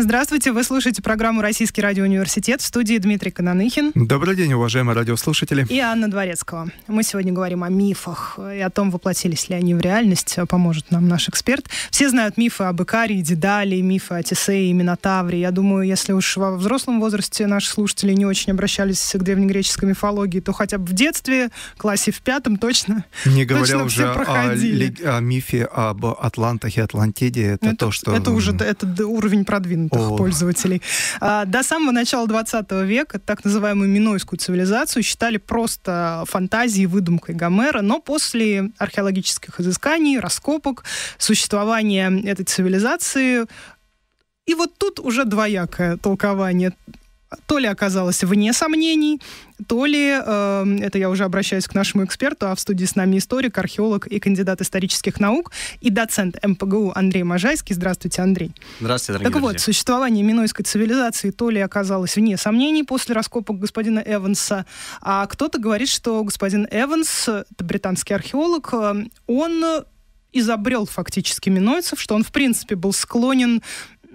Здравствуйте, вы слушаете программу «Российский радиоуниверситет» в студии Дмитрий Конаныхин. Добрый день, уважаемые радиослушатели. И Анна Дворецкого. Мы сегодня говорим о мифах и о том, воплотились ли они в реальность, а поможет нам наш эксперт. Все знают мифы об Икарии, Дедале, мифы о Тесее и Минотавре. Я думаю, если уж во взрослом возрасте наши слушатели не очень обращались к древнегреческой мифологии, то хотя бы в детстве, классе в пятом точно Не говоря точно уже о, о мифе об Атлантах и Атлантиде, это, ну, это то, что... Это уже это уровень продвинутый процентах пользователей. А, до самого начала 20 века так называемую Минойскую цивилизацию считали просто фантазией, выдумкой Гомера, но после археологических изысканий, раскопок, существования этой цивилизации и вот тут уже двоякое толкование то ли оказалось вне сомнений, то ли, э, это я уже обращаюсь к нашему эксперту, а в студии с нами историк, археолог и кандидат исторических наук и доцент МПГУ Андрей Можайский. Здравствуйте, Андрей. Здравствуйте, дорогие Так друзья. вот, существование минойской цивилизации то ли оказалось вне сомнений после раскопок господина Эванса, а кто-то говорит, что господин Эванс, это британский археолог, эм, он изобрел фактически минойцев, что он, в принципе, был склонен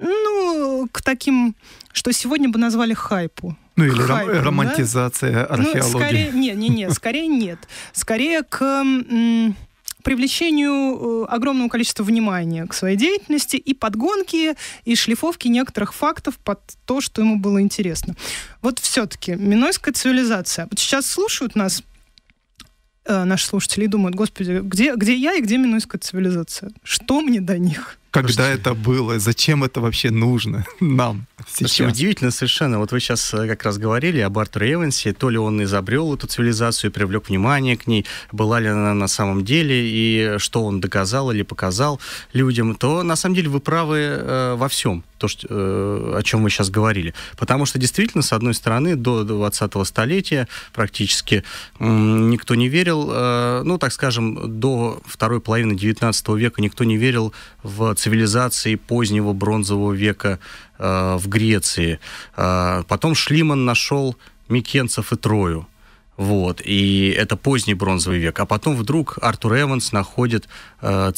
ну, к таким, что сегодня бы назвали хайпу. Ну или хайпу, ром- романтизация да? Ну, археологии. Ну, скорее, не, не, не, скорее нет. Скорее к м, привлечению э, огромного количества внимания к своей деятельности и подгонки, и шлифовки некоторых фактов под то, что ему было интересно. Вот все-таки минойская цивилизация. Вот сейчас слушают нас э, наши слушатели и думают, господи, где, где я и где минойская цивилизация? Что мне до них? Когда Слушайте. это было? Зачем это вообще нужно нам сейчас? Слушайте, удивительно совершенно. Вот вы сейчас э, как раз говорили об Артуре Эвансе. То ли он изобрел эту цивилизацию, привлек внимание к ней, была ли она на самом деле, и что он доказал или показал людям, то на самом деле вы правы э, во всем то, что, э, о чем мы сейчас говорили. Потому что действительно, с одной стороны, до 20-го столетия практически э, никто не верил, э, ну, так скажем, до второй половины 19 века никто не верил в цивилизации позднего бронзового века э, в Греции. Э, потом Шлиман нашел Микенцев и Трою. Вот, и это поздний бронзовый век. А потом вдруг Артур Эванс находит э,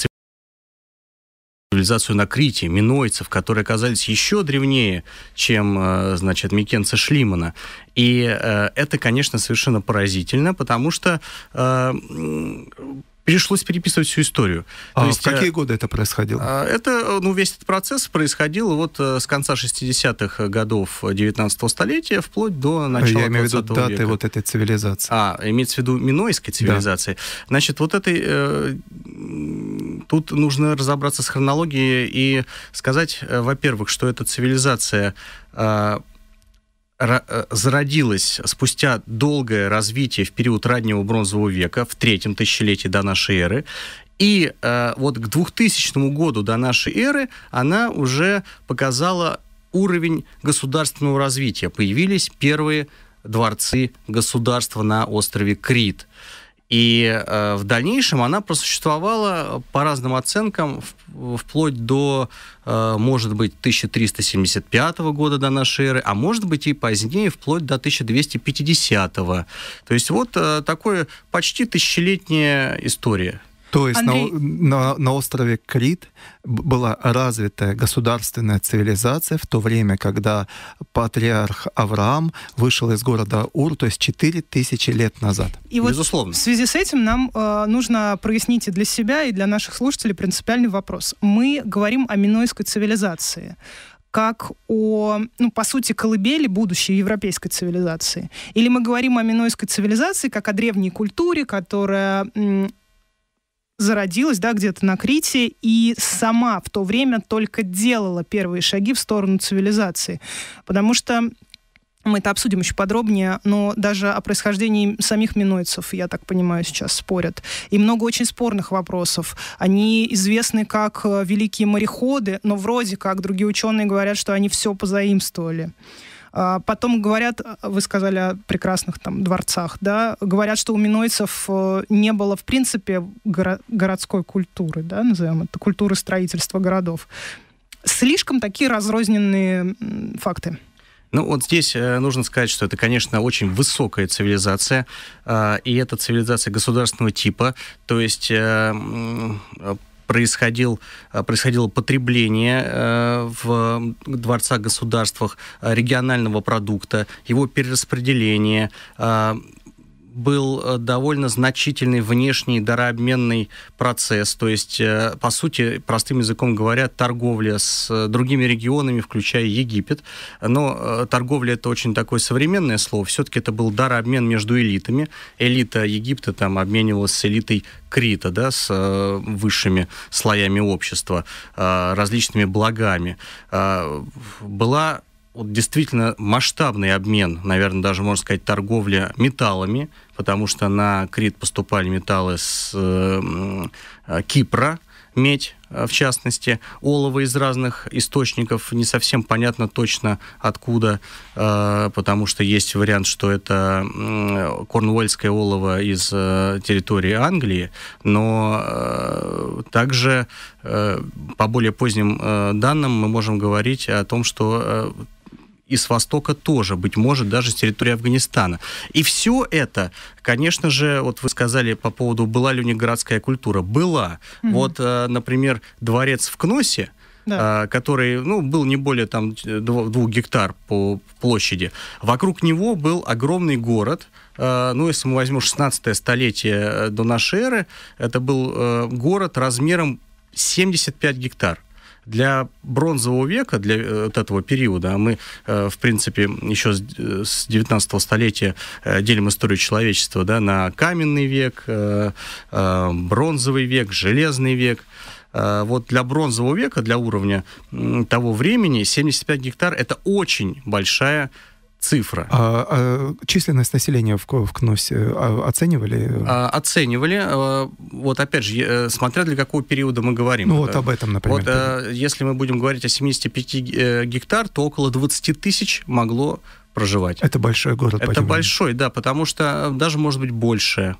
цивилизацию на Крите, минойцев, которые оказались еще древнее, чем, э, значит, Микенца Шлимана. И э, это, конечно, совершенно поразительно, потому что э, пришлось переписывать всю историю. А То есть, в э, какие годы это происходило? А, это, ну, весь этот процесс происходил вот э, с конца 60-х годов 19 столетия вплоть до начала Я имею в виду даты века. вот этой цивилизации. А, имеется в виду минойской цивилизации. Да. Значит, вот этой... Э, тут нужно разобраться с хронологией и сказать, э, во-первых, что эта цивилизация э, Э, зародилась спустя долгое развитие в период раннего бронзового века, в третьем тысячелетии до нашей эры. И э, вот к 2000 году до нашей эры она уже показала уровень государственного развития. Появились первые дворцы государства на острове Крит. И э, в дальнейшем она просуществовала по разным оценкам в, вплоть до, э, может быть, 1375 года до нашей эры, а может быть и позднее, вплоть до 1250. То есть вот э, такое почти тысячелетняя история то есть Андрей... на, на, на острове Крит была развитая государственная цивилизация в то время, когда патриарх Авраам вышел из города Ур, то есть 4000 лет назад. И Безусловно. в связи с этим нам э, нужно прояснить и для себя, и для наших слушателей принципиальный вопрос. Мы говорим о минойской цивилизации как о, ну, по сути, колыбели будущей европейской цивилизации? Или мы говорим о минойской цивилизации как о древней культуре, которая зародилась, да, где-то на Крите, и сама в то время только делала первые шаги в сторону цивилизации. Потому что мы это обсудим еще подробнее, но даже о происхождении самих минойцев, я так понимаю, сейчас спорят. И много очень спорных вопросов. Они известны как э, великие мореходы, но вроде как другие ученые говорят, что они все позаимствовали. А потом говорят, вы сказали о прекрасных там дворцах, да, говорят, что у минойцев э, не было в принципе горо- городской культуры, да, назовем это, культуры строительства городов. Слишком такие разрозненные факты. Ну, вот здесь э, нужно сказать, что это, конечно, очень высокая цивилизация, э, и это цивилизация государственного типа, то есть происходил, э, происходило потребление э, в дворцах государствах э, регионального продукта, его перераспределение, был э, довольно значительный внешний дарообменный процесс, то есть, э, по сути, простым языком говоря, торговля с э, другими регионами, включая Египет, но торговля это очень такое современное слово, все-таки это был дарообмен между элитами, элита Египта там обменивалась с элитой Крита, да, с высшими слоями общества, различными благами. Была вот действительно масштабный обмен, наверное, даже можно сказать, торговля металлами, потому что на Крит поступали металлы с э, э Кипра, медь э, в частности, олово из разных источников, не совсем понятно точно откуда, э, потому что есть вариант, что это корнуэльское олово из территории Англии, но также по более поздним данным мы можем говорить о том, что и с востока тоже, быть может, даже с территории Афганистана. И все это, конечно же, вот вы сказали по поводу, была ли у них городская культура. Была. Mm-hmm. Вот, э, например, дворец в Кносе, да. Э, который ну, был не более там, двух гектар по площади. Вокруг него был огромный город. Э, ну, если мы возьмем 16 столетие до нашей эры, это был город размером 75 гектар для бронзового века, для э, вот этого периода, а мы, э, в принципе, еще с 19 э, столетия делим историю человечества да, на каменный век, бронзовый век, железный век, вот для бронзового века, для уровня того времени, 75 гектар – это очень большая цифра. А, а численность населения в, в КНОСе а, оценивали? А, оценивали. А, вот опять же, смотря для какого периода мы говорим. Ну вот об этом, например. Вот, а, если мы будем говорить о 75 э, гектар, то около 20 тысяч могло проживать. Это большой город. Это понимаем. большой, да, потому что даже может быть больше.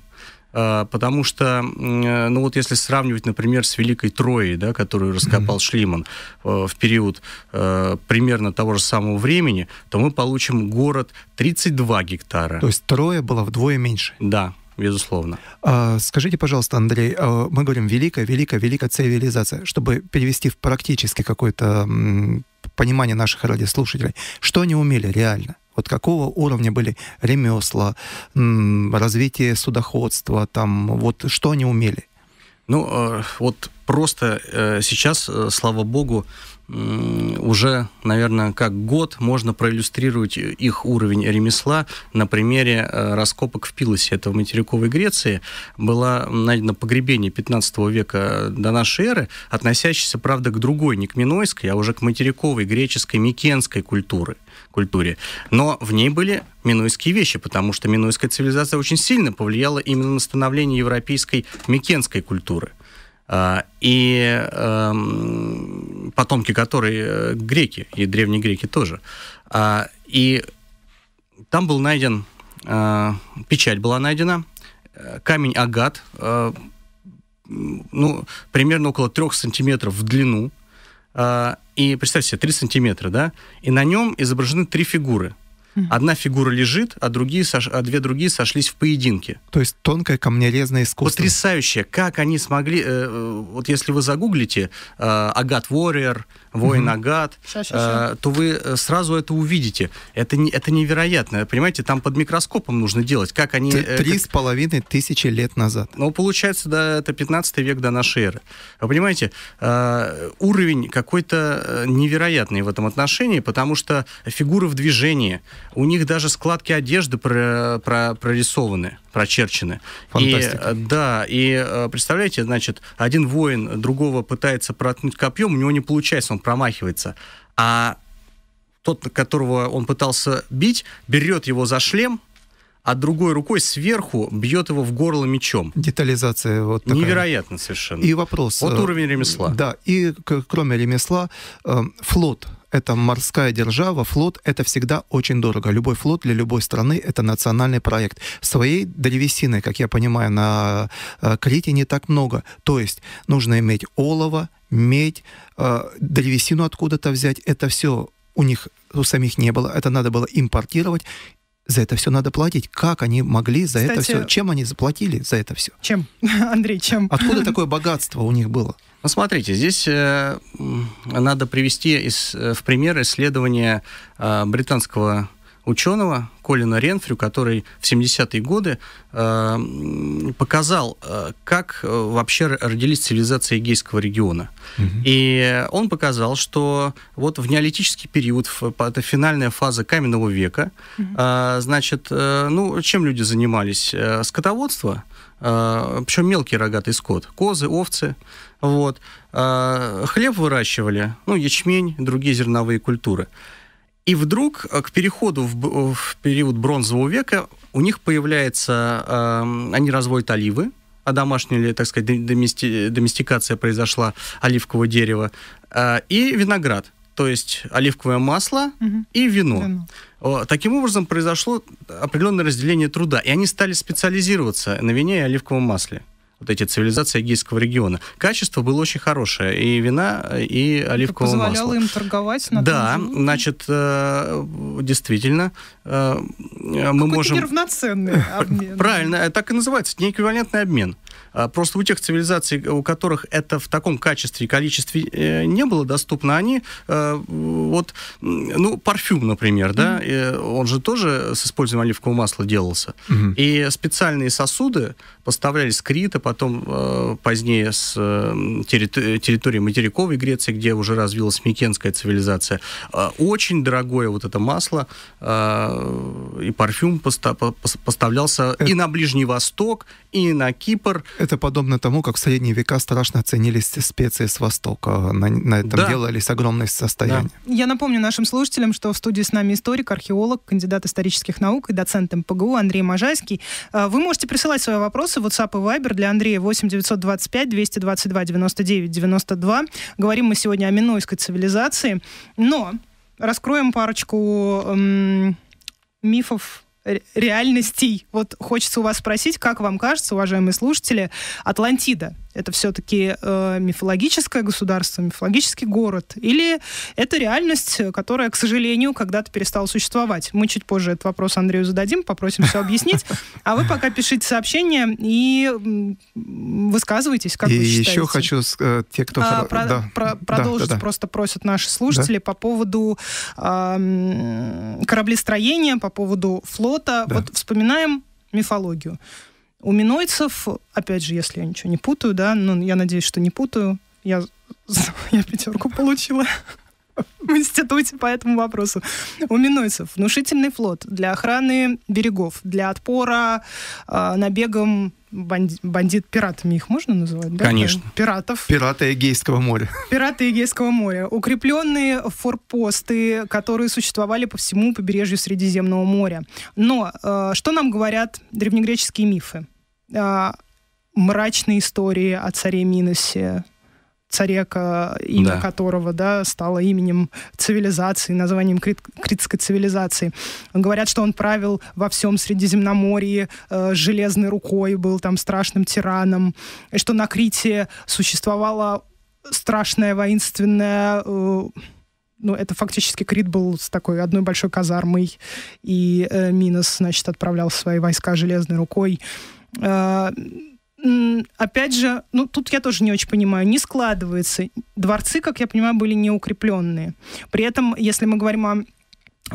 А, потому что, э, ну вот если сравнивать, например, с Великой Троей, да, которую раскопал mm-hmm. Шлиман э, в период э, примерно того же самого времени, то мы получим город 32 гектара. То есть Троя была вдвое меньше? Да безусловно. А, скажите, пожалуйста, Андрей, а, мы говорим великая, великая, великая цивилизация, чтобы перевести в практически какое-то понимание наших радиослушателей, что они умели реально? Вот какого уровня были ремесла, развитие судоходства, там, вот что они умели? Ну, э, вот просто э, сейчас, э, слава богу, уже, наверное, как год можно проиллюстрировать их уровень ремесла на примере раскопок в Пилосе, это в материковой Греции. Было найдено погребение 15 века до нашей эры, относящееся, правда, к другой, не к Минойской, а уже к материковой греческой, микенской культуры культуре. Но в ней были минойские вещи, потому что минойская цивилизация очень сильно повлияла именно на становление европейской микенской культуры а, и э, потомки которой э, греки, и древние греки тоже. А, и там был найден, э, печать была найдена, э, камень агат, э, ну, примерно около трех сантиметров в длину, а, и представьте себе, 3 сантиметра, да? И на нем изображены три фигуры – Одна фигура лежит, а, другие сош... а две другие сошлись в поединке. То есть тонкое камнерезное искусство. Потрясающе, как они смогли... Э, э вот если вы загуглите э, Агат Warrior, Воин Агат, э, то вы э, сразу это увидите. Это, не, это невероятно. Понимаете, там под микроскопом нужно делать. Как они... Э, Три с половиной тысячи лет назад. Ну, получается, да, это 15 век до нашей эры. Вы понимаете, э, уровень какой-то невероятный в этом отношении, потому что фигуры в движении, у них даже складки одежды про, про, прорисованы, прочерчены. Фантастика. И, э, да, и э, представляете, значит, один воин другого пытается проткнуть копьем, у него не получается, он промахивается. А тот, которого он пытался бить, берет его за шлем, а другой рукой сверху бьет его в горло мечом. Детализация вот такая. Невероятно совершенно. И вопрос. Вот э, уровень ремесла. Да, и кроме ремесла, э, флот это морская держава, флот это всегда очень дорого. Любой флот для любой страны это национальный проект. Своей древесины, как я понимаю, на э, Крите не так много. То есть нужно иметь олово, медь, древесину откуда-то взять. Это все у них у самих не было, это надо было импортировать, за это все надо платить. Как они могли за Кстати, это все? Чем они заплатили за это все? Чем, Андрей, чем? Откуда такое богатство у них было? Ну, смотрите, здесь э, надо привести из, э, в пример исследование э, британского ученого Колина Ренфрю, который в 70-е годы э, показал, э, как э, вообще родились цивилизации Эгейского региона. Угу. И он показал, что вот в неолитический период, это финальная фаза каменного века, угу. э, значит, э, ну, чем люди занимались? Э, скотоводство, э, причем мелкий рогатый скот, козы, овцы, вот. Э, хлеб выращивали, ну, ячмень, другие зерновые культуры. И вдруг э, к переходу в, в период бронзового века у них появляется, э, они разводят оливы, а домашняя, так сказать, домести, доместикация произошла оливкового дерева, э, и виноград, то есть оливковое масло угу. и вино. вино. Таким образом произошло определенное разделение труда, и они стали специализироваться на вине и оливковом масле вот эти цивилизации Эгейского региона. Качество было очень хорошее, и вина, и ну, оливкового Это позволяло масла. им торговать на Да, значит, э, действительно, э, а мы можем... неравноценный обмен. Правильно, э, так и называется, неэквивалентный обмен. А просто у тех цивилизаций, у которых это в таком качестве и количестве э, не было доступно, они э, вот, ну, парфюм, например, да, он же тоже с использованием оливкового масла делался. И специальные сосуды поставлялись с Крита, потом позднее с территории материковой Греции, где уже развилась микенская цивилизация. Очень дорогое вот это масло и парфюм поставлялся это... и на Ближний Восток, и на Кипр. Это подобно тому, как в средние века страшно ценились специи с Востока. На, на этом да. делались огромные состояния. Да. Я напомню нашим слушателям, что в студии с нами историк, археолог, кандидат исторических наук и доцент МПГУ Андрей Можайский. А, вы можете присылать свои вопросы в WhatsApp и Viber для Андрея 8 925 222 99 92. Говорим мы сегодня о минойской цивилизации, но раскроем парочку мифов реальностей. Вот хочется у вас спросить, как вам кажется, уважаемые слушатели, Атлантида это все-таки э, мифологическое государство, мифологический город, или это реальность, которая, к сожалению, когда-то перестала существовать. Мы чуть позже этот вопрос Андрею зададим, попросим все объяснить. А вы пока пишите сообщение и высказывайтесь, как и вы считаете. еще хочу, э, те, кто... А, про, да. Про, продолжить да, да. просто просят наши слушатели да? по поводу э, кораблестроения, по поводу флота. Да. Вот вспоминаем мифологию. У минойцев, опять же, если я ничего не путаю, да, ну, я надеюсь, что не путаю, я, я пятерку получила в институте по этому вопросу. У минойцев внушительный флот для охраны берегов, для отпора э, набегом банди бандит, пиратами их можно называть? Да? Конечно. Пиратов. Пираты Эгейского моря. Пираты Эгейского моря. Укрепленные форпосты, которые существовали по всему побережью Средиземного моря. Но э, что нам говорят древнегреческие мифы? А, мрачные истории о царе Миносе, царека, имя да. которого да, стало именем цивилизации, названием крит, критской цивилизации. Говорят, что он правил во всем Средиземноморье, э, железной рукой был там страшным тираном, и что на Крите существовала страшная воинственная... Э, ну, это фактически Крит был с такой одной большой казармой, и э, Минос, значит, отправлял свои войска железной рукой. Э, опять же, ну тут я тоже не очень понимаю, не складывается. Дворцы, как я понимаю, были неукрепленные. При этом, если мы говорим о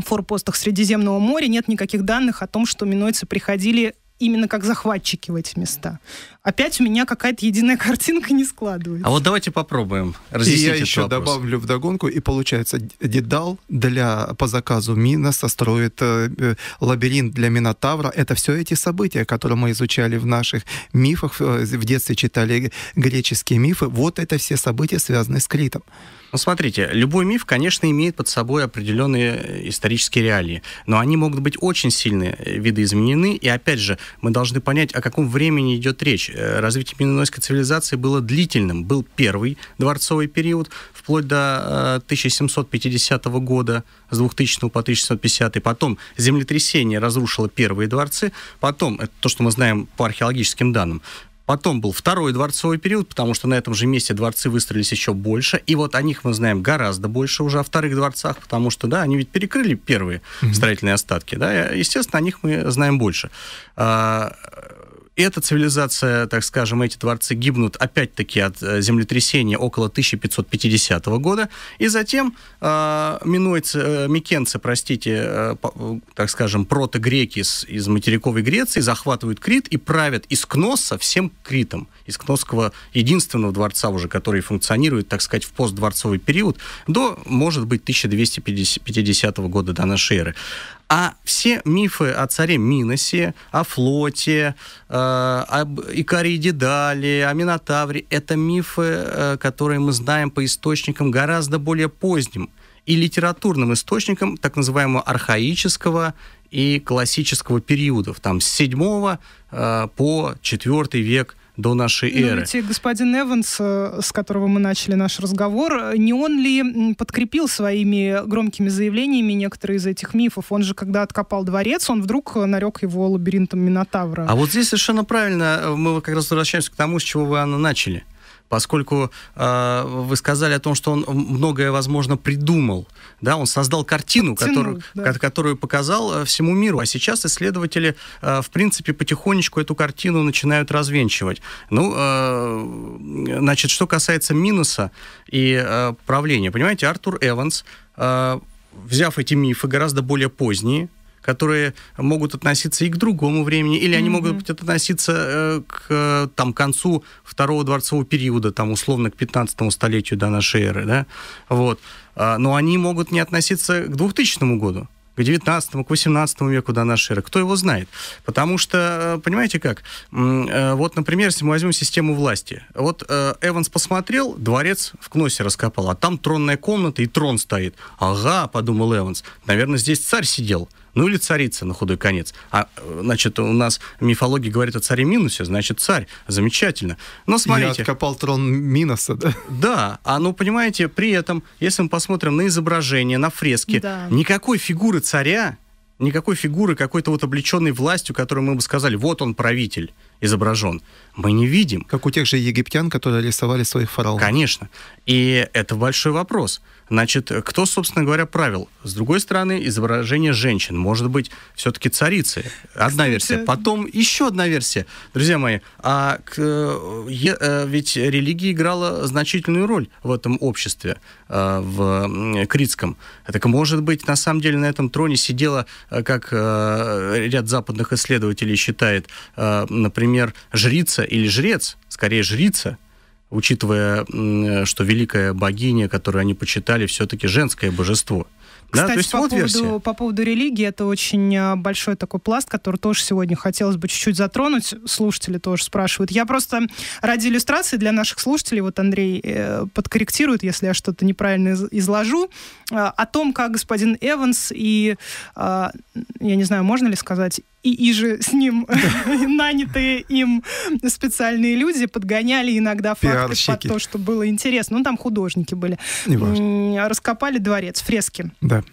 форпостах Средиземного моря, нет никаких данных о том, что минойцы приходили именно как захватчики в эти места. Опять у меня какая-то единая картинка не складывается. А вот давайте попробуем разъяснить И я еще вопрос. добавлю в догонку, и получается, Дедал для, по заказу Миноса строит э, э, лабиринт для Минотавра. Это все эти события, которые мы изучали в наших мифах, э, в детстве читали греческие мифы. Вот это все события, связанные с Критом. Ну, смотрите, любой миф, конечно, имеет под собой определенные э, исторические реалии, но они могут быть очень сильно э, видоизменены, и опять же, мы должны понять, о каком времени идет речь. Э, развитие миноносской цивилизации было длительным. Был первый дворцовый период, вплоть до 1750 года, с 2000 по 1650, потом землетрясение разрушило первые дворцы, потом, это то, что мы знаем по археологическим данным, Потом был второй дворцовый период, потому что на этом же месте дворцы выстроились еще больше. И вот о них мы знаем гораздо больше уже о вторых дворцах, потому что, да, они ведь перекрыли первые mm-hmm. строительные остатки. Да, и, естественно, о них мы знаем больше. А, эта цивилизация, так скажем, эти дворцы гибнут опять-таки от э, землетрясения около 1550 года, и затем э, минуйцы, э, микенцы, простите, э, по, э, так скажем, протогреки из, из материковой Греции захватывают Крит и правят из Кноса всем Критом, из Кносского единственного дворца уже, который функционирует, так сказать, в постдворцовый период до, может быть, 1250 года до нашей эры. А все мифы о царе Миносе, о флоте, э, об Икарии Дедале, о Минотавре, это мифы, э, которые мы знаем по источникам гораздо более поздним и литературным источникам так называемого архаического и классического периодов, там с 7 э, по 4 век до нашей Но эры. Ведь господин Эванс, э, с которого мы начали наш разговор, э, не он ли подкрепил своими громкими заявлениями некоторые из этих мифов? Он же, когда откопал дворец, он вдруг э, нарек его лабиринтом Минотавра. А вот здесь совершенно правильно мы как раз возвращаемся к тому, с чего вы, Анна, начали поскольку э, вы сказали о том, что он многое, возможно, придумал, да, он создал картину, Подтянул, которую, да. которую показал э, всему миру, а сейчас исследователи, э, в принципе, потихонечку эту картину начинают развенчивать. Ну, э, значит, что касается минуса и э, правления, понимаете, Артур Эванс, э, взяв эти мифы гораздо более поздние, которые могут относиться и к другому времени, или mm-hmm. они могут быть, относиться э, к э, там, концу второго дворцового периода, там, условно, к 15 столетию до нашей эры. Да? Вот. А, но они могут не относиться к 2000 году к 19 к 18 веку до нашей эры. Кто его знает? Потому что, э, понимаете как, вот, например, если мы возьмем систему власти. Вот Эванс посмотрел, дворец в Кносе раскопал, а там тронная комната и трон стоит. Ага, подумал Эванс, наверное, здесь царь сидел. Ну или царица на худой конец. А, э, значит, у нас мифология говорит о царе Минусе, значит, царь. Замечательно. Но смотрите... Я откопал трон Миноса, да? Да. А ну, понимаете, при этом, если мы посмотрим на изображение, на фрески, да. никакой фигуры царя, никакой фигуры какой-то вот облеченной властью, которую мы бы сказали, вот он правитель, изображен, мы не видим. Как у тех же египтян, которые рисовали своих фараонов. Конечно. И это большой вопрос. Значит, кто, собственно говоря, правил? С другой стороны, изображение женщин. Может быть, все-таки царицы. Одна версия. Потом еще одна версия. Друзья мои, а э, ведь религия играла значительную роль в этом обществе, э, в критском. Так может быть, на самом деле на этом троне сидела, э, как ряд западных исследователей считает, например, например, жрица или жрец, скорее жрица, учитывая, что великая богиня, которую они почитали, все-таки женское божество. Кстати, да, то есть по, вот поводу, по поводу религии, это очень а, большой такой пласт, который тоже сегодня хотелось бы чуть-чуть затронуть. Слушатели тоже спрашивают. Я просто ради иллюстрации для наших слушателей, вот Андрей э, подкорректирует, если я что-то неправильно изложу, э, о том, как господин Эванс и, э, я не знаю, можно ли сказать, и, и же с ним нанятые им специальные люди подгоняли иногда факты под то, что было интересно. Ну, там художники были. Раскопали дворец, фрески. Да.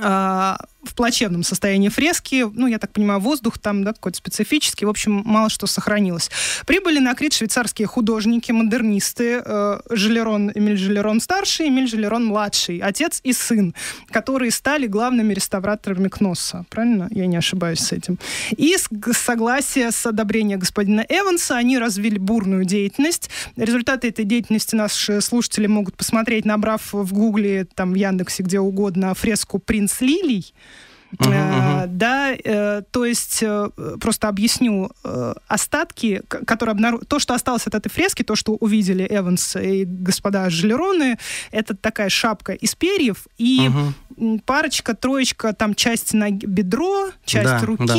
А, в плачевном состоянии фрески. Ну, я так понимаю, воздух там да, какой-то специфический. В общем, мало что сохранилось. Прибыли на Крит швейцарские художники, модернисты. Э, Жилерон, Эмиль Жилерон-старший, Эмиль Желерон младший Отец и сын, которые стали главными реставраторами Кносса. Правильно? Я не ошибаюсь с этим. И с согласия, с одобрения господина Эванса они развили бурную деятельность. Результаты этой деятельности наши слушатели могут посмотреть, набрав в Гугле, там, в Яндексе, где угодно, фреску «Принц Лилий», Uh-huh, uh-huh. Да, э, то есть э, просто объясню э, остатки, которые обнаружили, то, что осталось от этой фрески, то, что увидели Эванс и господа Жилероны, это такая шапка из перьев и uh-huh. парочка, троечка, там часть ноги, бедро, часть да, руки. Да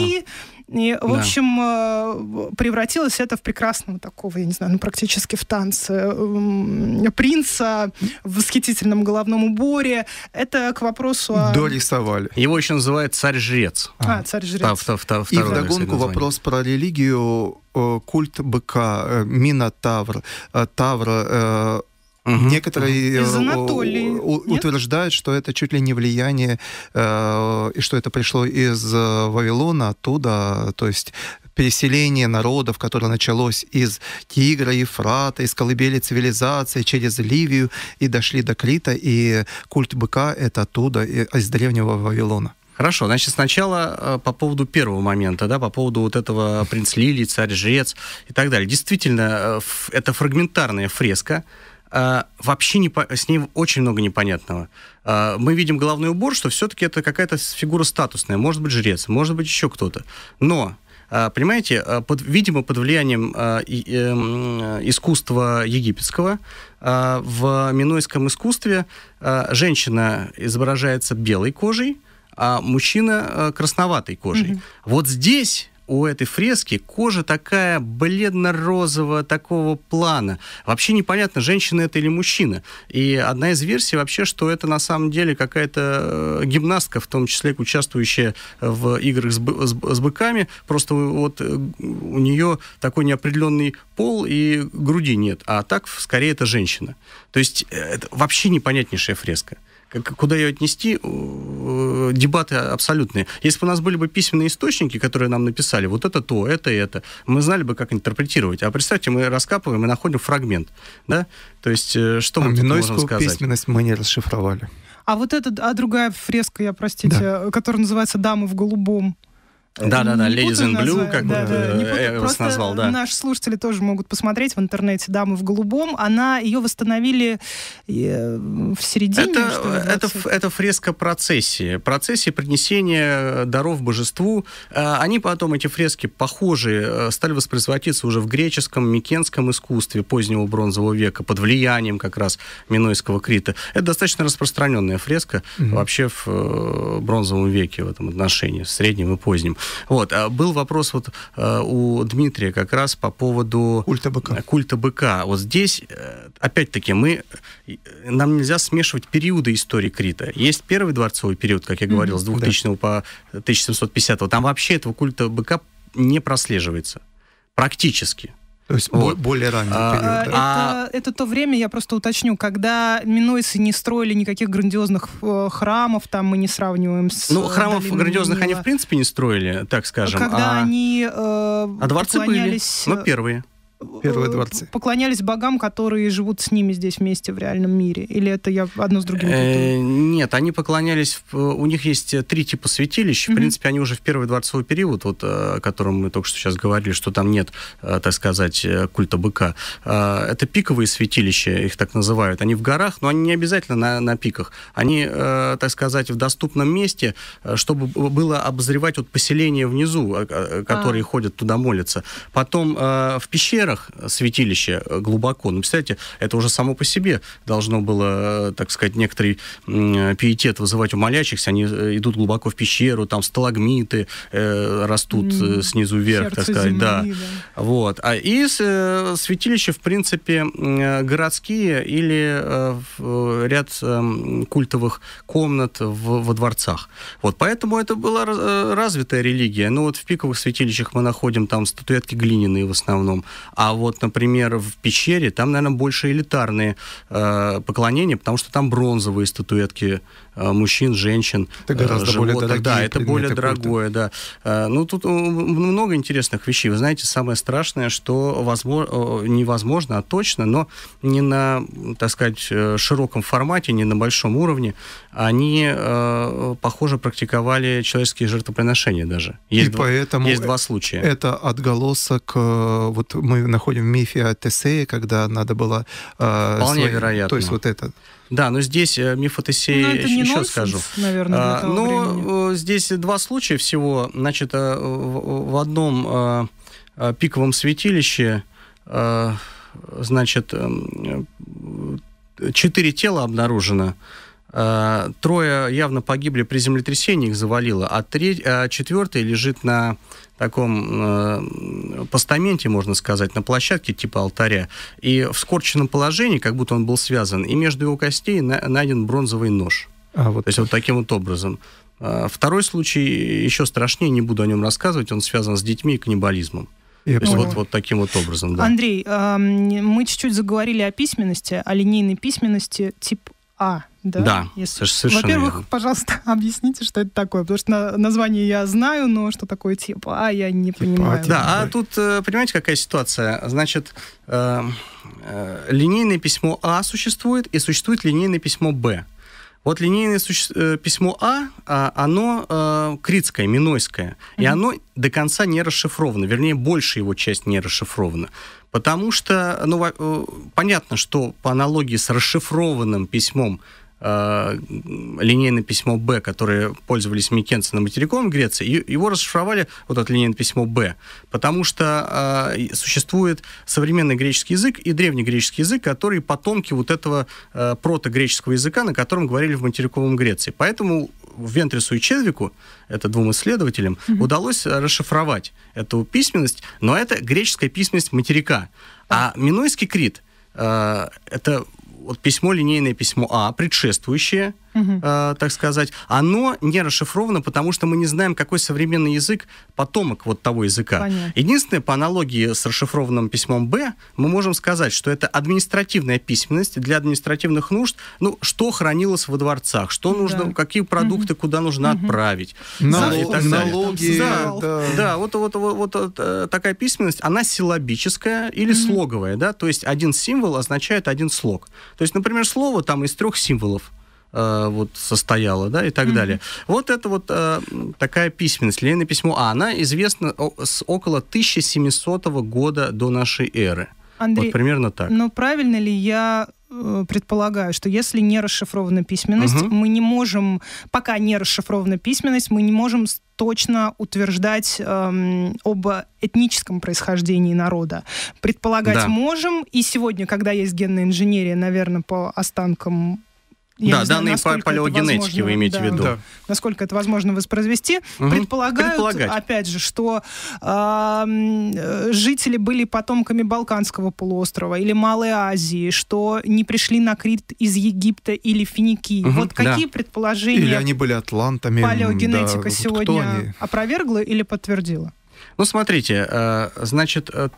и, в да. общем, э, превратилось это в прекрасного такого, я не знаю, ну, практически в танце эм, принца в восхитительном головном уборе. Это к вопросу о... Дорисовали. Его еще называют царь-жрец. А, а царь-жрец. Та, та, та, И вдогонку вопрос про религию э, культ быка, э, Минотавр, Тавр, Угу. Некоторые э, Из Анатолии. утверждают, что это чуть ли не влияние, э, и что это пришло из э, Вавилона, оттуда, то есть переселение народов, которое началось из Тигра, Ефрата, из колыбели цивилизации, через Ливию и дошли до Крита, и культ быка — это оттуда, из древнего Вавилона. Хорошо, значит, сначала э, по поводу первого момента, да, по поводу вот этого принц Лилии, царь-жрец и так далее. Действительно, это фрагментарная фреска, а, вообще не, с ней очень много непонятного. А, мы видим головной убор, что все-таки это какая-то фигура статусная, может быть жрец, может быть еще кто-то. Но а, понимаете, под, видимо, под влиянием эм, искусства египетского, в минойском искусстве женщина изображается белой кожей, а мужчина э, красноватой кожей. Mm-hmm. Вот здесь у этой фрески кожа такая бледно-розового такого плана. Вообще непонятно, женщина это или мужчина. И одна из версий вообще, что это на самом деле какая-то э, гимнастка, в том числе участвующая в играх с, бы, с, с быками. Просто вот э, у нее такой неопределенный пол и груди нет. А так, скорее, это женщина. То есть э, это вообще непонятнейшая фреска куда ее отнести, э, дебаты абсолютные. Если бы у нас были бы письменные источники, которые нам написали, вот это то, это и это, мы знали бы, как интерпретировать. А представьте, мы раскапываем и находим фрагмент, да? То есть, э, что а мы можем сказать? письменность мы не расшифровали. А вот эта, а другая фреска, я, простите, да. которая называется «Дамы в голубом», да-да-да, э, Ladies in Blue, как да, вот да, Эванс назвал, да. Наши слушатели тоже могут посмотреть в интернете «Дамы в голубом». Она, ее восстановили э, в середине, это, что ли, это, это фреска процессии. Процессии принесения э, даров божеству. Они потом, эти фрески, похожие, стали воспроизводиться уже в греческом, микенском искусстве позднего бронзового века, под влиянием как раз Минойского Крита. Это достаточно распространенная фреска mm-hmm. вообще в бронзовом веке в этом отношении, в среднем и позднем. Вот. А был вопрос вот э, у Дмитрия как раз по поводу... Культа быка. Э, культа быка. Вот здесь, э, опять-таки, мы... Нам нельзя смешивать периоды истории Крита. Есть первый дворцовый период, как я говорил, mm-hmm. с 2000 да. по 1750. Там вообще этого культа быка не прослеживается. Практически. То есть вот. более ранний а, период. Да? это, а это то время, я просто уточню, когда минойцы не строили никаких грандиозных э, храмов, там мы не сравниваем с... Ну, э, храмов грандиозных Нила. они в принципе не строили, так скажем. Когда а, они э, а дворцы были, ну э, первые. Первые э, дворцы. Поклонялись богам, которые живут с ними здесь вместе в реальном мире? Или это я одно с другим? Э, нет, они поклонялись... У них есть э, три типа святилищ. В принципе, они уже в первый дворцовый период, вот, о котором мы только что сейчас говорили, что там нет, так сказать, культа быка. Это пиковые святилища, их так называют. Они в горах, но они не обязательно на, на пиках. Они, так сказать, в доступном месте, чтобы было обозревать вот поселение внизу, а. которые а. ходят туда молятся. Потом в пещерах размерах святилище э, глубоко. Ну, представляете, это уже само по себе должно было, э, так сказать, некоторый пиетет вызывать у молящихся. Они э, идут глубоко в пещеру, там сталагмиты э, растут mm, снизу вверх, так сказать. Земли, да. да. Вот. А, и э, святилища, в принципе, э, городские или э, ряд э, культовых комнат в, во дворцах. Вот. Поэтому это была развитая религия. Ну, вот в пиковых святилищах мы находим там статуэтки глиняные в основном. А вот, например, в пещере там, наверное, больше элитарные э, поклонения, потому что там бронзовые статуэтки э, мужчин, женщин, это гораздо э, более дорогие Да, это более дорогое, да. Э, ну, тут э, много интересных вещей. Вы знаете, самое страшное, что возможно, э, невозможно, а точно, но не на, так сказать, э, широком формате, не на большом уровне, они, э, похоже, практиковали человеческие жертвоприношения даже. Есть И два, поэтому есть два случая. Это отголосок, вот мы находим в мифе о Тесее, когда надо было... Э, Вполне свой, вероятно. То есть вот этот. Да, но здесь э, миф о Тесее но ну, это не еще нонсенс, скажу. Наверное, а, но времени. Э, здесь два случая всего. Значит, э, в одном пиковом святилище значит, эм, четыре тела обнаружено. Э, трое явно погибли при землетрясении, их завалило, а, треть, а четвертый лежит на таком э, постаменте, можно сказать, на площадке типа алтаря, и в скорченном положении, как будто он был связан, и между его костей на, найден бронзовый нож. А, вот То есть вот таким вот образом. Э, второй случай еще страшнее, не буду о нем рассказывать, он связан с детьми и каннибализмом. Я То есть вот, вот таким вот образом, да. Андрей, мы чуть-чуть заговорили о письменности, о линейной письменности тип А. Да, да если... совершенно Во-первых, верно. пожалуйста, объясните, что это такое, потому что на... название я знаю, но что такое типа, а я не типа, а понимаю. Типа, да, а тут, э, понимаете, какая ситуация? Значит, э, э, линейное письмо А существует, и существует линейное письмо Б. Вот линейное суще... Э, письмо а, а, оно э, критское, минойское, mm-hmm. и оно до конца не расшифровано, вернее, больше его часть не расшифрована. Потому что, ну, э, понятно, что по аналогии с расшифрованным письмом э, линейное письмо Б, которые пользовались Микенценом на материковым Греции, и, его расшифровали вот это линейное письмо Б, потому что э, существует современный греческий язык и древнегреческий язык, которые потомки вот этого э, протогреческого языка, на котором говорили в материковом Греции. Поэтому Вентрису и Чедвику, это двум исследователям, mm-hmm. удалось расшифровать эту письменность, но это греческая письменность материка. А, а. Минойский Крит э, это вот письмо, линейное письмо А, предшествующее угу. э, так сказать, оно не расшифровано, потому что мы не знаем, какой современный язык потомок вот того языка. Понятно. Единственное, по аналогии с расшифрованным письмом Б, мы можем сказать, что это административная письменность для административных нужд, ну, что хранилось во дворцах, что нужно, да. какие продукты угу. куда нужно угу. отправить. Нал- и так налоги. Да, да. да вот, вот, вот, вот э, такая письменность, она силабическая или угу. слоговая, да, то есть один символ означает один слог. То есть, например, слово там из трех символов. Э, вот состояла, да, и так mm-hmm. далее. Вот это вот э, такая письменность, Ленина письмо А, она известна с около 1700 года до нашей эры. Андрей, вот примерно так. Но правильно ли я э, предполагаю, что если не расшифрована письменность, Uh -huh. мы не можем, пока не расшифрована письменность, мы не можем точно утверждать эм, об этническом происхождении народа. Предполагать да. можем, и сегодня, когда есть генная инженерия, наверное, по останкам я да, не данные по палеогенетике вы имеете да, в виду. Да. Насколько это возможно воспроизвести. Угу. Предполагают, опять же, что э, жители были потомками Балканского полуострова или Малой Азии, что не пришли на Крит из Египта или финики. Угу, вот какие да. предположения или они были атлантами, палеогенетика да, сегодня опровергла или подтвердила? Ну, смотрите, э, значит, э,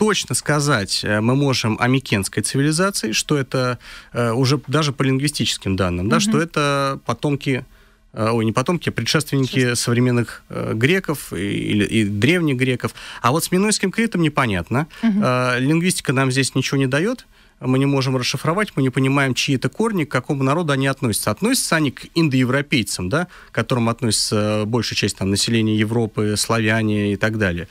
точно сказать э, мы можем о микенской цивилизации, что это э, уже даже по лингвистическим данным, угу. да, что это потомки э, ой, не потомки, а предшественники Сейчас. современных греков и, и, и древних греков. А вот с Минойским Критом непонятно. Угу. лингвистика нам здесь ничего не дает. Мы не можем расшифровать, мы не понимаем, чьи это корни, к какому народу они относятся. Относятся они к индоевропейцам, да, к которым относится большая часть там, населения Европы, славяне и так далее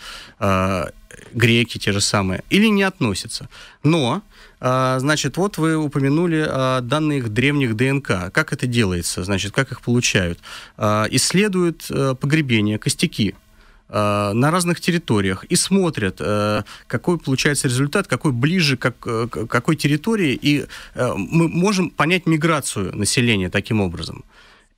греки те же самые, или не относятся. Но, а, значит, вот вы упомянули а, данные древних ДНК. Как это делается? Значит, как их получают? А, исследуют э, погребения, костяки на разных территориях и смотрят, э, какой получается результат, какой ближе э, к какой территории, и мы можем понять миграцию населения таким образом.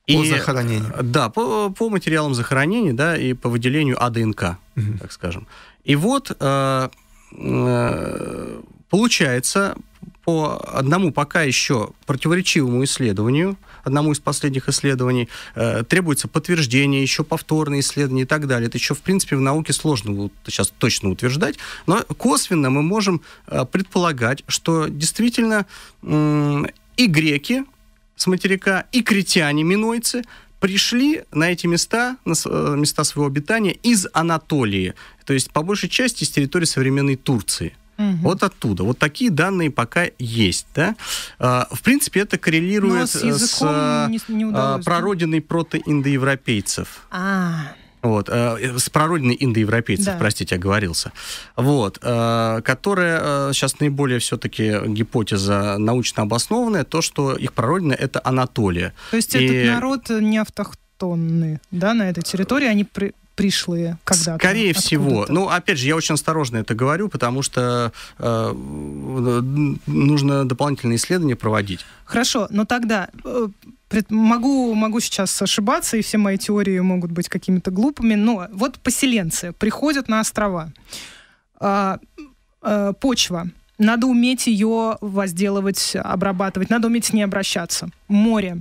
И, по захоронению. Э, да, по, по материалам захоронения, да, и по выделению АДНК, угу. так скажем. И вот э, э, получается по одному пока еще противоречивому исследованию, одному из последних исследований, э, требуется подтверждение, еще повторные исследования и так далее. Это еще, в принципе, в науке сложно вот сейчас точно утверждать, но косвенно мы можем э, предполагать, что действительно э, и греки с материка и критяне-минойцы пришли на эти места, на э, места своего обитания из Анатолии, то есть по большей части с территории современной Турции. Угу. Вот оттуда. Вот такие данные пока есть. Да? А, в принципе, это коррелирует Но с, э, с не, не а, удалось, прародиной да? протоиндоевропейцев. А, вот, э, с прародиной индоевропейцев, да. простите, оговорился, вот, э, которая э, сейчас наиболее все-таки гипотеза научно обоснованная, то, что их прародина — это Анатолия. То есть и... этот народ не автохтонный, да, на этой территории, они при пришлые когда-то? Скорее всего. Ну, опять же, я очень осторожно это говорю, потому что э, нужно дополнительные исследования проводить. Хорошо, но тогда э, пред, могу, могу сейчас ошибаться, и все мои теории могут быть какими-то глупыми, но вот поселенцы приходят на острова. Э, э, почва надо уметь ее возделывать, обрабатывать, надо уметь с ней обращаться. Море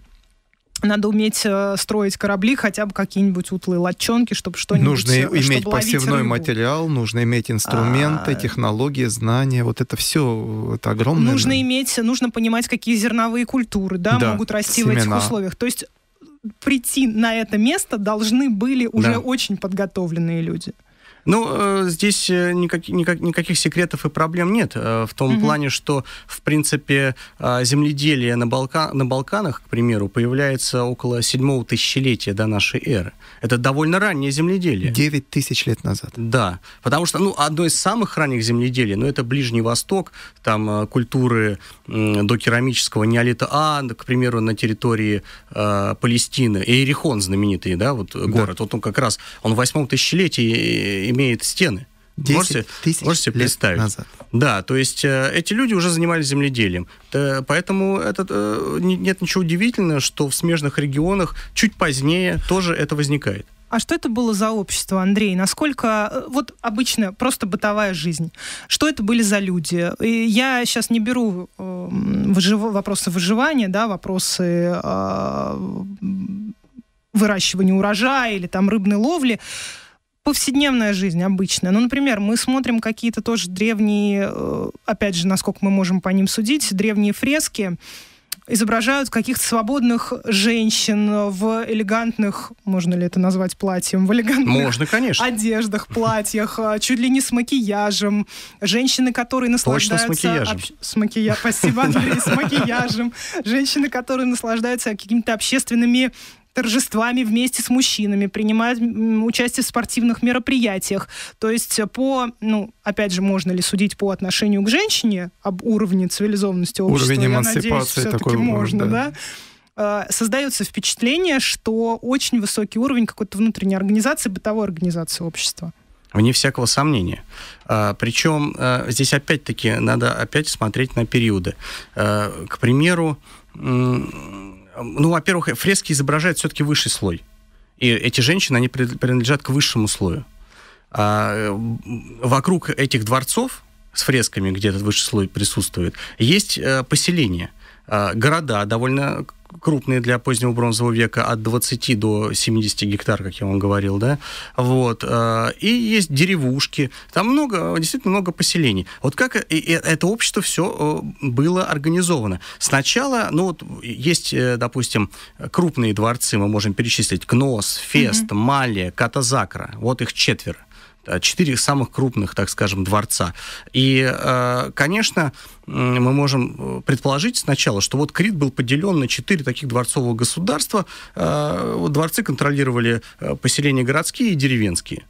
надо уметь э, строить корабли, хотя бы какие-нибудь утлые лодчонки, чтобы что-нибудь... Нужно э, чтобы иметь посевной рыбу. материал, нужно иметь инструменты, а... технологии, знания. Вот это все, это огромное... Нужно иметь, нужно понимать, какие зерновые культуры да, да, могут расти семена. в этих условиях. То есть прийти на это место должны были уже да. очень подготовленные люди. Ну, э, здесь э, никак, никак, никаких секретов и проблем нет. Э, в том угу. плане, что, в принципе, а, земледелие на, Балка... на Балканах, к примеру, появляется около седьмого тысячелетия до нашей эры. Это довольно раннее земледелие. Девять тысяч лет назад. Да. Потому что, ну, одно из самых ранних земледелий, ну, это Ближний Восток, там культуры до керамического неолита А, к примеру, на территории э, Палестины. Иерихон знаменитый, да, вот город. Да. Вот он как раз, он в восьмом тысячелетии имеет стены. 10 можете, тысяч можете лет представить? назад. Да, то есть э, эти люди уже занимались земледелием. Э, поэтому этот, э, нет ничего удивительного, что в смежных регионах чуть позднее тоже это возникает. А что это было за общество, Андрей? Насколько, э, вот обычная, просто бытовая жизнь, что это были за люди? И я сейчас не беру э, выжив... вопросы выживания, да, вопросы э, выращивания урожая или там рыбной ловли повседневная жизнь обычная. Ну, например, мы смотрим какие-то тоже древние, э, опять же, насколько мы можем по ним судить, древние фрески изображают каких-то свободных женщин в элегантных, можно ли это назвать платьем, в элегантных можно, конечно. одеждах, платьях, э, чуть ли не с макияжем. Женщины, которые наслаждаются... Точно с макияжем. Об... С макия... Спасибо, Андрей, с макияжем. Женщины, которые наслаждаются какими-то общественными торжествами вместе с мужчинами, принимают участие в спортивных мероприятиях. То есть э, по, ну, опять же, можно ли судить по отношению к женщине об уровне цивилизованности общества? Уровень эмансипации такой можно, да? да? Э, создается впечатление, что очень высокий уровень какой-то внутренней организации, бытовой организации общества. Вне всякого сомнения. А, Причем э, здесь опять-таки надо опять смотреть на периоды. К примеру, Эм, ну, во-первых, фрески изображают все-таки высший слой. И эти женщины, они принадлежат к высшему слою. А вокруг этих дворцов с фресками, где этот высший слой присутствует, есть э, поселения, а, города довольно крупные для позднего бронзового века от 20 до 70 гектар, как я вам говорил, да, вот, э, и есть деревушки, там много, действительно много поселений. Вот как это общество все э, было организовано? Сначала, ну вот есть, э, допустим, крупные дворцы, мы можем перечислить, Кнос, Фест, mm-hmm. Малия, Катазакра, вот их четверо. Э, четыре самых крупных, так скажем, дворца. И, э, конечно, мы можем э, предположить сначала, что вот Крит был поделен на четыре таких дворцового государства. Дворцы контролировали поселения городские и деревенские.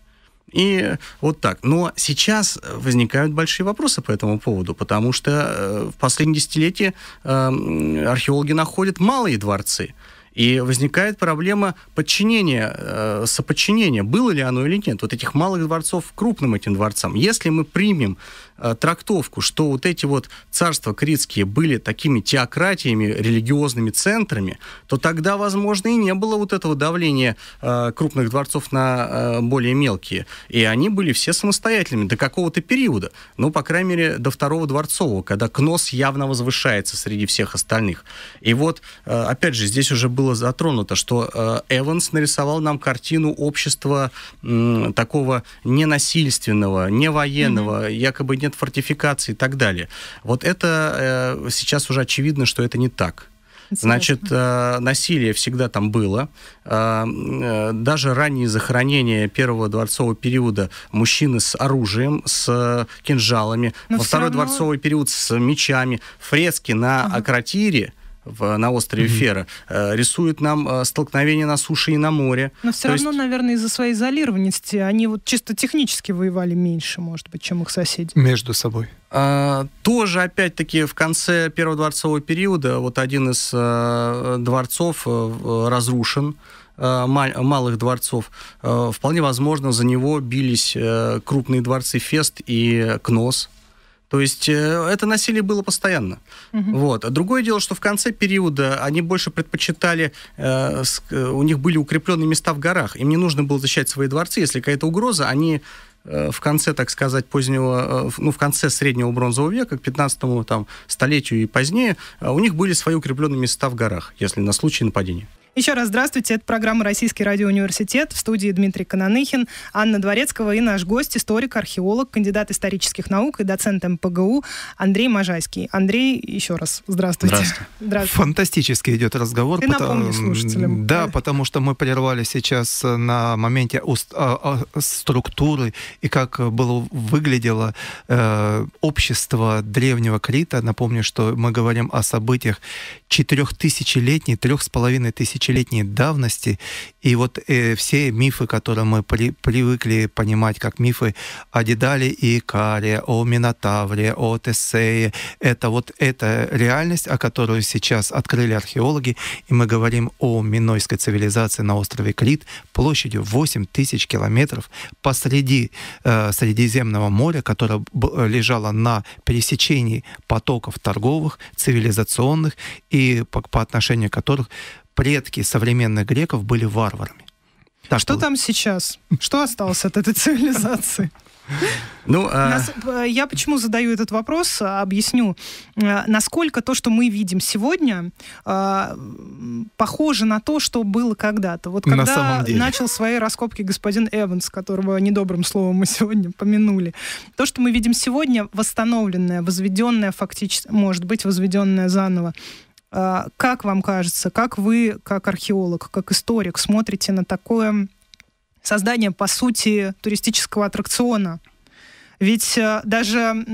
И вот так. Но сейчас возникают большие вопросы по этому поводу, потому что в последние десятилетия археологи находят малые дворцы – и возникает проблема подчинения, э, соподчинения, было ли оно или нет, вот этих малых дворцов крупным этим дворцам. Если мы примем Э, трактовку, что вот эти вот царства критские были такими теократиями, религиозными центрами, то тогда, возможно, и не было вот этого давления э, крупных дворцов на э, более мелкие. И они были все самостоятельными до какого-то периода. Ну, по крайней мере, до второго дворцового, когда Кнос явно возвышается среди всех остальных. И вот, э, опять же, здесь уже было затронуто, что э, Эванс нарисовал нам картину общества э, такого ненасильственного, невоенного, mm-hmm. якобы нет нет фортификации и так далее. Вот это э, сейчас уже очевидно, что это не так. Значит, э, насилие всегда там было. Э, э, даже ранние захоронения первого дворцового периода мужчины с оружием, с кинжалами, Но во второй равно... дворцовый период с мечами, фрески на ага. Акротире – в, на острове mm-hmm. Фера, э, рисует нам э, столкновение на суше и на море. Но все То равно, есть... наверное, из-за своей изолированности они вот чисто технически воевали меньше, может быть, чем их соседи. Между собой. А, тоже, опять-таки, в конце первого дворцового периода вот один из э, дворцов э, разрушен э, малых дворцов. Э, вполне возможно, за него бились крупные дворцы Фест и Кнос, то есть э, это насилие было постоянно. Угу. Вот. А другое дело, что в конце периода они больше предпочитали, э, с, э, у них были укрепленные места в горах, им не нужно было защищать свои дворцы. Если какая-то угроза, они э, в конце, так сказать, позднего, ну, в конце среднего бронзового века, к 15 там, столетию и позднее, у них были свои укрепленные места в горах, если на случай нападения. Еще раз здравствуйте. Это программа «Российский радиоуниверситет». В студии Дмитрий Кононыхин, Анна Дворецкого и наш гость, историк, археолог, кандидат исторических наук и доцент МПГУ Андрей Можайский. Андрей, еще раз здравствуйте. Здравствуйте. здравствуйте. Фантастически идет разговор. Ты потому... напомни слушателям. Да, потому что мы прервали сейчас на моменте уст... А, а, структуры и как было выглядело э, общество Древнего Крита. Напомню, что мы говорим о событиях четырехтысячелетней, трех с половиной тысяч тысячелетней давности. И вот э, все мифы, которые мы при, привыкли понимать как мифы о Дедале и Каре, о Минотавре, о Тесее, это вот эта реальность, о которой сейчас открыли археологи, и мы говорим о минойской цивилизации на острове Крит площадью 8 тысяч километров посреди э, Средиземного моря, которое лежало на пересечении потоков торговых, цивилизационных и по, по отношению которых предки современных греков были варварами. Так что было. там сейчас? Что осталось от этой цивилизации? Ну, а... Нас, э, я почему задаю этот вопрос, объясню. Э, насколько то, что мы видим сегодня, э, похоже на то, что было когда-то. Вот когда на начал свои раскопки господин Эванс, которого недобрым словом мы сегодня помянули, то, что мы видим сегодня, восстановленное, возведенное фактически, может быть, возведенное заново, Э, как вам кажется, как вы, как археолог, как историк, смотрите на такое создание, по сути, туристического аттракциона? Ведь э, даже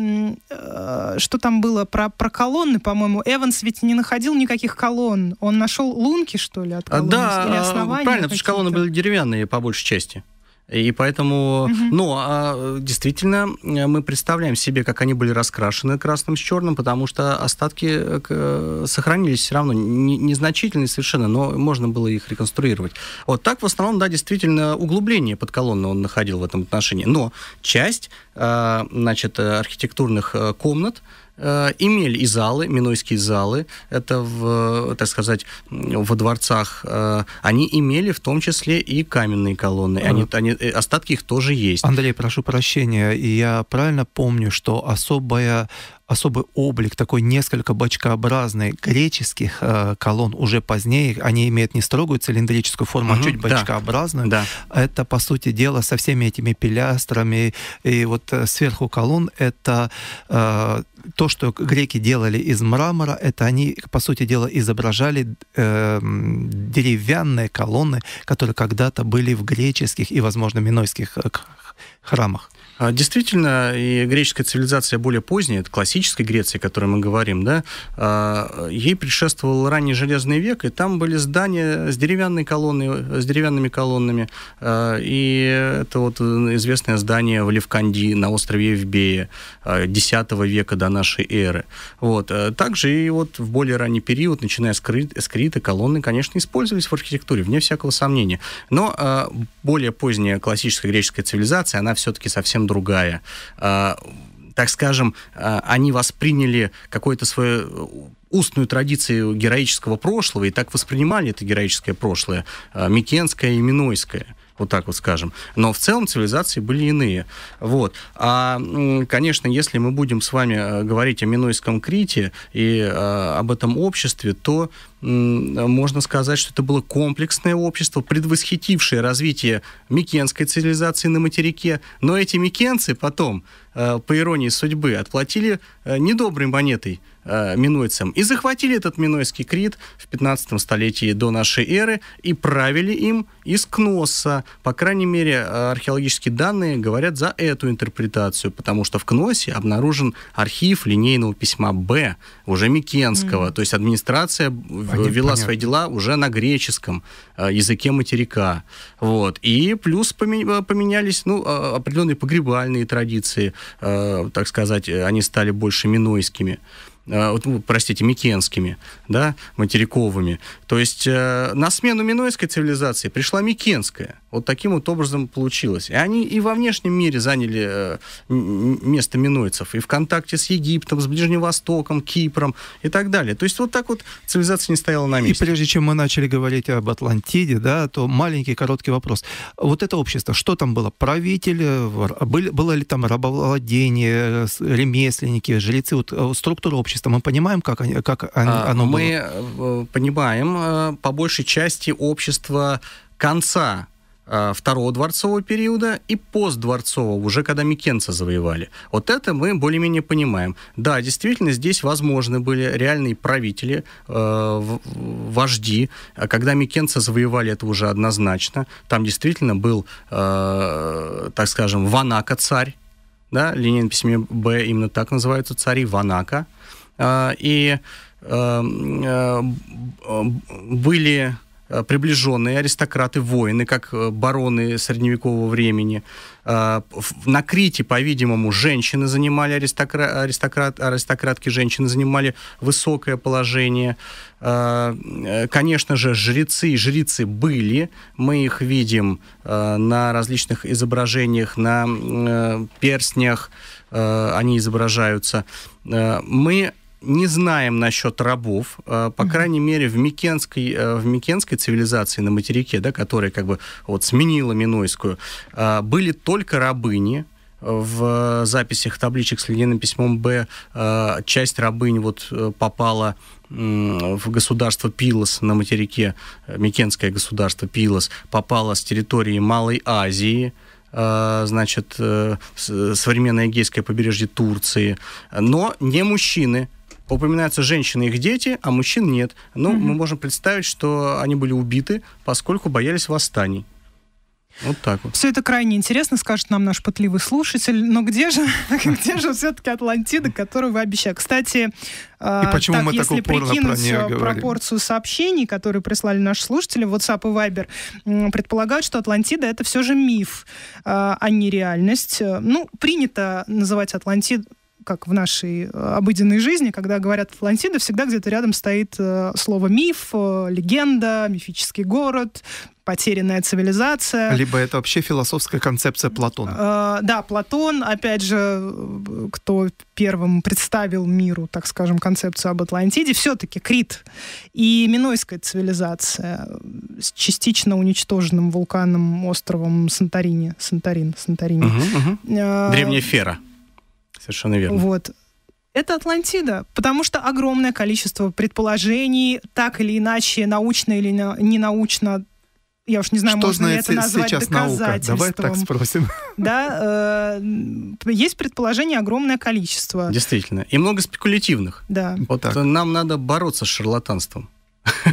э, что там было про, про колонны, по-моему, Эванс ведь не находил никаких колонн. Он нашел лунки, что ли, от а, колонн? Да, а, правильно, потому что колонны были деревянные по большей части. И поэтому, угу. mm ну, а, действительно, мы представляем себе, как они были раскрашены красным с черным, потому что остатки э, к, сохранились все равно, не, незначительные совершенно, но можно было их реконструировать. Вот так, в основном, да, действительно, углубление под колонну он находил в этом отношении. Но часть, а, значит, э, архитектурных комнат, Э, имели и залы, минойские залы, это, в, так сказать, во дворцах, э, они имели в том числе и каменные колонны, они, они, э, остатки их тоже есть. Андрей, прошу прощения, я правильно помню, что особая особый облик, такой несколько бочкообразный греческих э, колонн уже позднее. Они имеют не строгую цилиндрическую форму, угу, а чуть бочкообразную. Да, Это, по сути дела, со всеми этими пилястрами. И вот э, сверху колонн это э, то, что греки делали из мрамора, это они, по сути дела, изображали э, деревянные колонны, которые когда-то были в греческих и, возможно, минойских э, храмах. А, действительно, и греческая цивилизация более поздняя, это классическая Греция, о которой мы говорим, да, а, ей предшествовал ранний Железный век, и там были здания с деревянной колонной, с деревянными колоннами, а, и это вот известное здание в Левканди на острове Евбея X века до нашей эры. Вот. Э, также и вот в более ранний период, начиная с, Крит, с Крита, колонны, конечно, использовались в архитектуре, вне всякого сомнения. Но более поздняя классическая греческая цивилизация, она все-таки совсем другая. А, так скажем, а, они восприняли какое-то свое э, устную традицию героического прошлого и так воспринимали это героическое прошлое, а, Микенское и Минойское вот так вот скажем. Но в целом цивилизации были иные. Вот. А, конечно, если мы будем с вами э, говорить о Минойском Крите и э, об этом обществе, то можно сказать, что это было комплексное общество, предвосхитившее развитие микенской цивилизации на материке. Но эти микенцы потом, э, по иронии судьбы, отплатили э, недоброй монетой э, минойцам и захватили этот минойский крит в 15 столетии до нашей эры и правили им из Кноса. По крайней мере, археологические данные говорят за эту интерпретацию, потому что в Кносе обнаружен архив линейного письма Б, уже Микенского, mm-hmm. то есть администрация Понятно, э, вела понятно. свои дела уже на греческом э, языке материка. Вот. И плюс э, поменялись ну, а, определенные погребальные традиции, так сказать, они стали больше минойскими. Э, ну, простите, микенскими, да, материковыми. То есть э, на смену минойской цивилизации пришла микенская. Вот таким вот образом получилось. И они и во внешнем мире заняли э, место минойцев, и в контакте с Египтом, с Ближним Востоком, Кипром и так далее. То есть вот так вот цивилизация не стояла на месте. И прежде чем мы начали говорить об Атлантиде, да, то маленький короткий вопрос. Вот это общество, что там было? Правители были, было ли там рабовладение, ремесленники, жрецы, вот структура общества? сообщества? Мы понимаем, как, они, как а, оно а было? Мы э, понимаем, э, по большей части, общество конца э, второго дворцового периода и постдворцового, уже когда Микенца завоевали. Вот это мы более-менее понимаем. Да, действительно, здесь возможны были реальные правители, э, вожди. А когда Микенца завоевали, это уже однозначно. Там действительно был, э, так скажем, Ванака царь. Да, линейное письме Б именно так называются цари Ванака. А, и эм, э, были э, приближенные аристократы, воины, как э, бароны средневекового времени. А, на Крите, по-видимому, женщины занимали аристокра... аристократ... аристократки, женщины занимали высокое положение. А, конечно же, жрецы и жрицы были. Мы их видим на различных изображениях, на перстнях они изображаются. Мы не знаем насчет рабов, э, по крайней мере, в Микенской, э, в Микенской цивилизации на материке, да, которая как бы вот сменила Минойскую, э, были только рабыни, в записях табличек с линейным письмом Б часть рабынь вот попала в государство Пилос на материке, Микенское государство Пилос, попала с территории Малой Азии, значит, современное Эгейское побережье Турции, но не мужчины – Упоминаются женщины и их дети, а мужчин нет. Но угу. мы можем представить, что они были убиты, поскольку боялись восстаний. Вот так вот. Все это крайне интересно, скажет нам наш пытливый слушатель. Но где же, где же все-таки Атлантида, которую вы обещали? Кстати, а, и почему так, мы если так упорно прикинуть про э, пропорцию сообщений, которые прислали наши слушатели, WhatsApp и Viber, предполагают, что Атлантида это все же миф, а, а не реальность. Э, ну, принято называть Атлантиду как в нашей э, обыденной жизни, когда говорят Атлантида, всегда где-то рядом стоит э, слово миф, э, легенда, мифический город, потерянная цивилизация. Либо это вообще философская концепция Платона. да, Платон, опять же, кто первым представил миру, так скажем, концепцию об Атлантиде, все-таки Крит и Минойская цивилизация с частично уничтоженным вулканом, островом Санторини. Санторин, Санторини. Угу, угу. Древняя Фера. Совершенно верно. Вот. Это Атлантида, потому что огромное количество предположений, так или иначе, научно или ненаучно, я уж не знаю, что можно ли это назвать сейчас доказательством. Наука? Давай так спросим. Да, э, есть предположение огромное количество. Действительно. И много спекулятивных. Да. Вот так. нам надо бороться с шарлатанством.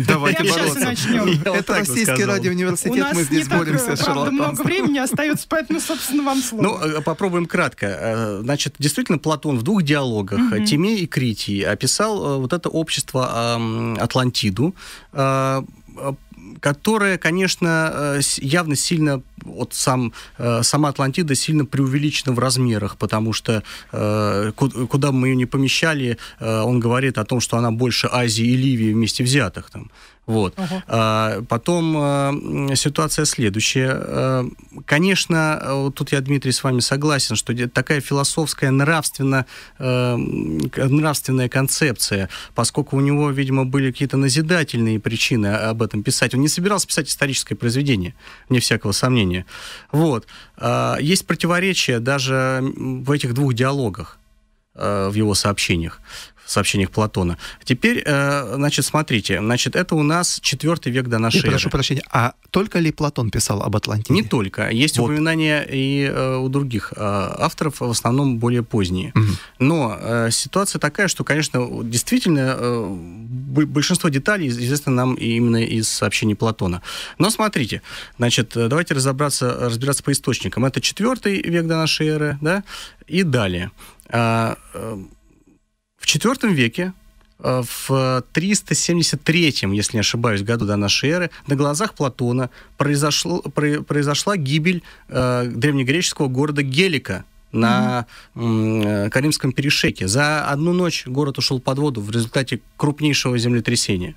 Давайте Прямо бороться. сейчас и начнем. Это Российский радиоуниверситет, мы здесь боремся с шарлатанством. много времени остается, поэтому, собственно, вам слово. Ну, э, попробуем кратко. Э, значит, действительно, Платон в двух диалогах, угу. Тиме и Критии, описал э, вот это общество Атлантиду, которое, конечно, явно сильно вот сам, э, сама Атлантида сильно преувеличена в размерах, потому что э, куда бы мы ее не помещали, э, он говорит о том, что она больше Азии и Ливии вместе взятых. Там. Вот. Угу. А, потом ситуация следующая. конечно, вот тут я, Дмитрий, с вами согласен, что такая философская нравственно, нравственная концепция, поскольку у него, видимо, были какие-то назидательные причины об этом писать. Он не собирался писать историческое произведение, вне всякого сомнения времени. Вот. А, есть противоречия даже в этих двух диалогах э, в его сообщениях в сообщениях Платона. Теперь, э, значит, смотрите, значит, это у нас четвертый век до нашей Я эры. прошу прощения, а только ли Платон писал об Атлантиде? Не только. Есть вот. упоминания и э, у других э, авторов, в основном более поздние. Угу. Но э, ситуация такая, что, конечно, действительно, э, большинство деталей известно нам именно из сообщений Платона. Но смотрите, значит, э, давайте разобраться, разбираться по источникам. Это четвертый век до нашей эры, да, и далее. А, э, в IV веке э, в 373, если не ошибаюсь, году до нашей эры, на глазах Платона произошло, произошла гибель э, древнегреческого города Гелика на mm-hmm. Каримском перешейке. За одну ночь город ушел под воду в результате крупнейшего землетрясения.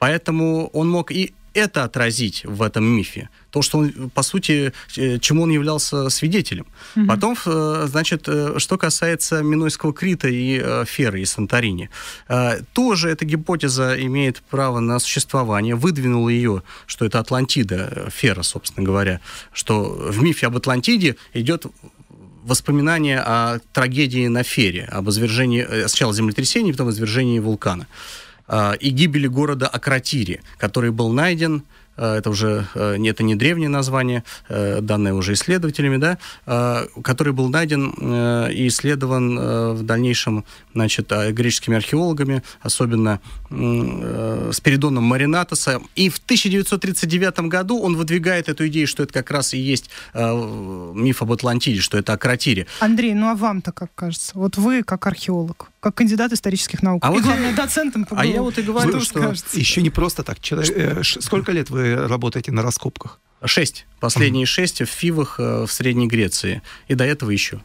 Поэтому он мог и это отразить в этом мифе. То, что он, по сути, э, чему он являлся свидетелем. Угу. Потом, э, значит, э, что касается Минойского Крита и Феры, и Санторини. Тоже эта гипотеза имеет право на существование. Выдвинул ее, что это Атлантида, Фера, собственно говоря, что в мифе об Атлантиде идет воспоминание о трагедии на Фере, об извержении, сначала землетрясения, потом извержении вулкана. Э, и гибели города Акратири, который был найден э, это уже э, это не древнее название, данное уже исследователями, да, который был найден и исследован в дальнейшем значит, греческими археологами, особенно с Спиридоном Маринатосом. И в 1939 году он выдвигает эту идею, что это как раз и есть миф об Атлантиде, что это Акротире. Андрей, ну а вам-то как кажется? Вот вы как археолог как кандидат исторических наук. А и, вот главное, я... доцентом А я вот и говорю, что, что еще не просто так. Человек, что? Э, сколько лет вы работаете на раскопках? Шесть. Последние mm-hmm. шесть в Фивах э, в Средней Греции. И до этого еще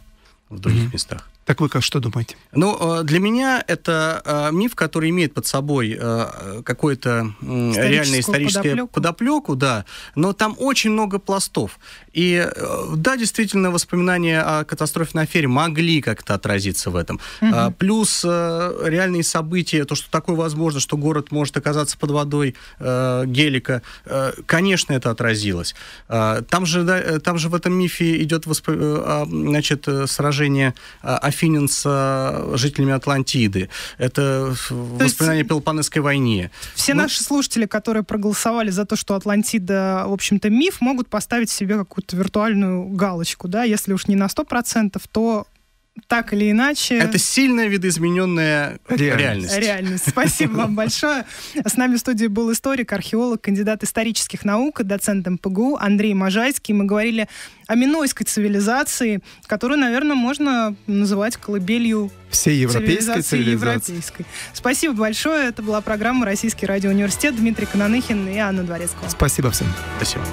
в других mm-hmm. местах. Так вы как что думаете? Ну, э, для меня это э, миф, который имеет под собой э, какое-то реальное историческое подоплеку. подоплеку, да, но там очень много пластов. И да, действительно, воспоминания о катастрофе на афере могли как-то отразиться в этом. Угу. Плюс реальные события, то, что такое возможно, что город может оказаться под водой гелика, конечно, это отразилось. А, там, же, да, там же в этом мифе идет воспо... А, значит, сражение э, Афинин с жителями Атлантиды, это То воспоминания о Пелопонесской войне. Все ну... наши слушатели, которые проголосовали за то, что Атлантида, в общем-то, миф, могут поставить себе какую-то виртуальную галочку, да, если уж не на 100%, то так или иначе... Это сильно видоизмененная реальность. Реальность. Спасибо вам большое. С нами в студии был историк, археолог, кандидат исторических наук, доцент МПГУ Андрей Можайский. Мы говорили о минойской цивилизации, которую, наверное, можно называть колыбелью всей европейской цивилизации. цивилизации. Европейской. Спасибо большое. Это была программа «Российский радиоуниверситет». Дмитрий Кононыхин и Анна Дворецкого. Спасибо всем. Спасибо.